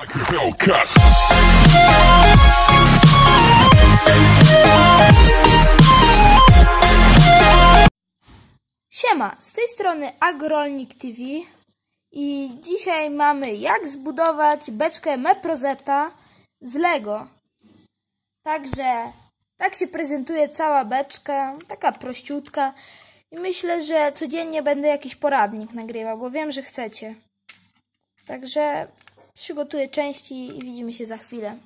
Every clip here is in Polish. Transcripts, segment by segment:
Like a Siema, z tej strony Agrolnik TV i dzisiaj mamy jak zbudować beczkę Meprozeta z Lego. Także tak się prezentuje cała beczka, taka prościutka i myślę, że codziennie będę jakiś poradnik nagrywał, bo wiem, że chcecie. Także przygotuję części i widzimy się za chwilę.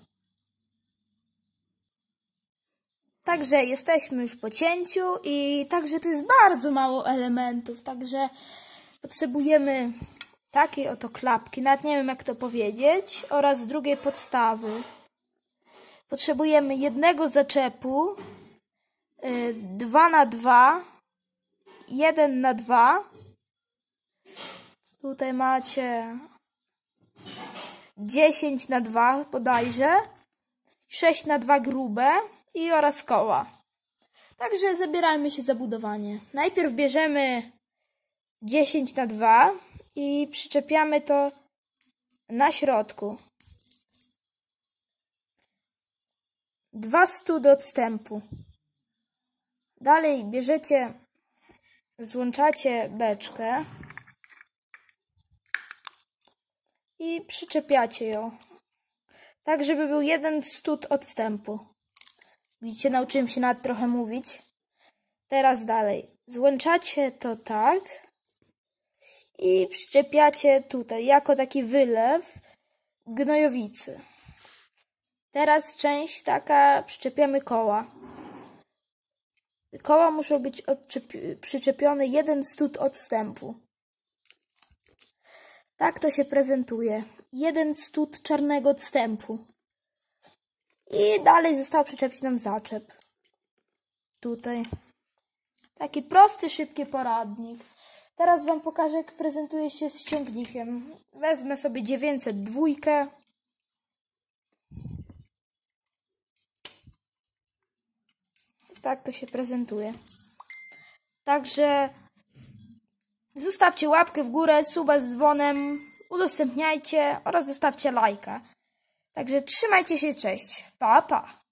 Także jesteśmy już po cięciu i także tu jest bardzo mało elementów, także potrzebujemy takiej oto klapki, nawet nie wiem jak to powiedzieć, oraz drugiej podstawy. Potrzebujemy jednego zaczepu, 2 y, na 2 1 na 2 tutaj macie 10 na 2 bodajże, 6 na 2 grube i oraz koła. Także zabierajmy się za budowanie. Najpierw bierzemy 10 na 2 i przyczepiamy to na środku. Dwa do odstępu. Dalej bierzecie, złączacie beczkę. i przyczepiacie ją. Tak, żeby był jeden stód odstępu. Widzicie, nauczyłem się nawet trochę mówić. Teraz dalej. Złączacie to tak i przyczepiacie tutaj, jako taki wylew gnojowicy. Teraz część taka przyczepiamy koła. Koła muszą być przyczepione jeden stód odstępu. Tak to się prezentuje. Jeden stód czarnego odstępu. I dalej zostało przyczepić nam zaczep. Tutaj. Taki prosty, szybki poradnik. Teraz Wam pokażę, jak prezentuje się z ciągnikiem. Wezmę sobie 902. Tak to się prezentuje. Także Zostawcie łapkę w górę, suba z dzwonem, udostępniajcie oraz zostawcie lajka. Także trzymajcie się, cześć, pa pa!